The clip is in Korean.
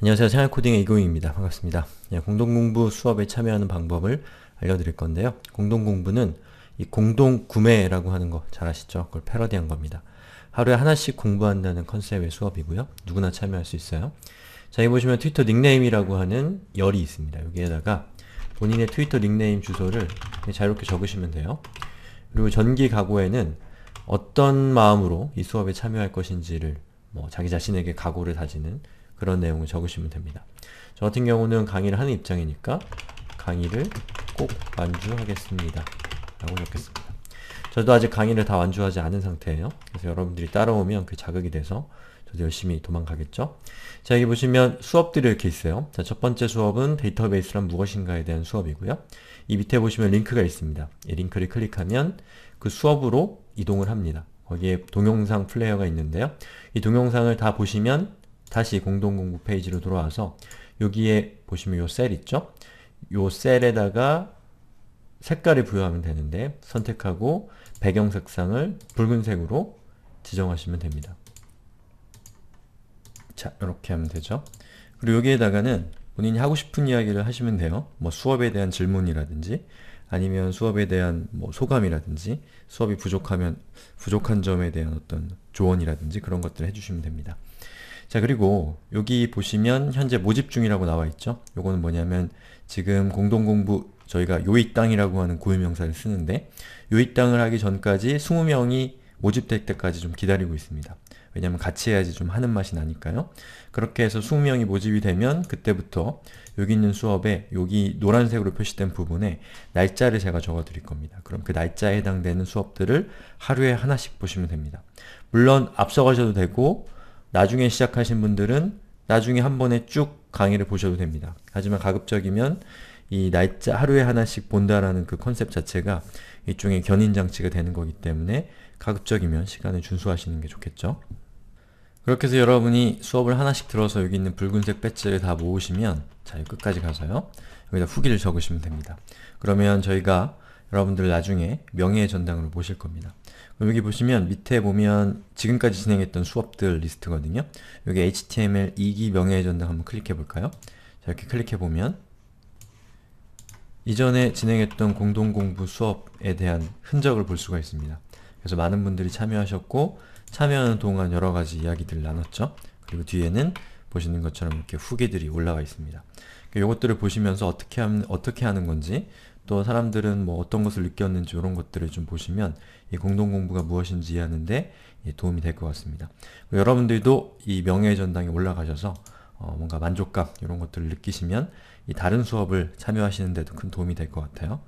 안녕하세요. 생활코딩의 이고영입니다. 반갑습니다. 예, 공동공부 수업에 참여하는 방법을 알려드릴 건데요. 공동공부는 이 공동구매라고 하는 거 잘 아시죠? 그걸 패러디한 겁니다. 하루에 하나씩 공부한다는 컨셉의 수업이고요. 누구나 참여할 수 있어요. 자, 여기 보시면 트위터 닉네임이라고 하는 열이 있습니다. 여기에다가 본인의 트위터 닉네임 주소를 자유롭게 적으시면 돼요. 그리고 전기 각오에는 어떤 마음으로 이 수업에 참여할 것인지를 뭐 자기 자신에게 각오를 다지는 그런 내용을 적으시면 됩니다. 저 같은 경우는 강의를 하는 입장이니까 강의를 꼭 완주하겠습니다. 라고 적겠습니다. 저도 아직 강의를 다 완주하지 않은 상태예요. 그래서 여러분들이 따라오면 그 자극이 돼서 저도 열심히 도망가겠죠? 자, 여기 보시면 수업들이 이렇게 있어요. 자, 첫 번째 수업은 데이터베이스란 무엇인가에 대한 수업이고요. 이 밑에 보시면 링크가 있습니다. 이 링크를 클릭하면 그 수업으로 이동을 합니다. 거기에 동영상 플레이어가 있는데요. 이 동영상을 다 보시면 다시 공동공부 페이지로 돌아와서 여기에 보시면 요 셀 있죠? 요 셀에다가 색깔을 부여하면 되는데 선택하고 배경 색상을 붉은색으로 지정하시면 됩니다. 자, 이렇게 하면 되죠. 그리고 여기에다가는 본인이 하고 싶은 이야기를 하시면 돼요. 뭐 수업에 대한 질문이라든지 아니면 수업에 대한 뭐 소감이라든지 수업이 부족하면 부족한 점에 대한 어떤 조언이라든지 그런 것들을 해주시면 됩니다. 자 그리고 여기 보시면 현재 모집 중이라고 나와 있죠? 요거는 뭐냐면 지금 공동공부 저희가 요입당이라고 하는 고유명사를 쓰는데 요입당을 하기 전까지 20명이 모집될 때까지 좀 기다리고 있습니다. 왜냐면 같이 해야지 좀 하는 맛이 나니까요. 그렇게 해서 20명이 모집이 되면 그때부터 여기 있는 수업에 여기 노란색으로 표시된 부분에 날짜를 제가 적어드릴 겁니다. 그럼 그 날짜에 해당되는 수업들을 하루에 하나씩 보시면 됩니다. 물론 앞서가셔도 되고 나중에 시작하신 분들은 나중에 한 번에 쭉 강의를 보셔도 됩니다. 하지만 가급적이면 이 날짜 하루에 하나씩 본다라는 그 컨셉 자체가 일종의 견인장치가 되는 거기 때문에 가급적이면 시간을 준수하시는 게 좋겠죠. 그렇게 해서 여러분이 수업을 하나씩 들어서 여기 있는 붉은색 배지를 다 모으시면 자, 끝까지 가서요. 여기다 후기를 적으시면 됩니다. 그러면 저희가 여러분들 나중에 명예의 전당으로 모실 겁니다. 여기 보시면 밑에 보면 지금까지 진행했던 수업들 리스트거든요. 여기 HTML 2기 명예 전당 한번 클릭해 볼까요? 자, 이렇게 클릭해 보면 이전에 진행했던 공동공부 수업에 대한 흔적을 볼 수가 있습니다. 그래서 많은 분들이 참여하셨고 참여하는 동안 여러가지 이야기들 나눴죠. 그리고 뒤에는 보시는 것처럼 이렇게 후기들이 올라와 있습니다. 이것들을 보시면서 어떻게, 하면, 어떻게 하는 건지 또 사람들은 뭐 어떤 것을 느꼈는지 이런 것들을 좀 보시면 이 공동공부가 무엇인지 이해하는데 도움이 될 것 같습니다. 뭐 여러분들도 이명예 전당에 올라가셔서 어 뭔가 만족감 이런 것들을 느끼시면 이 다른 수업을 참여하시는데도 큰 도움이 될 것 같아요.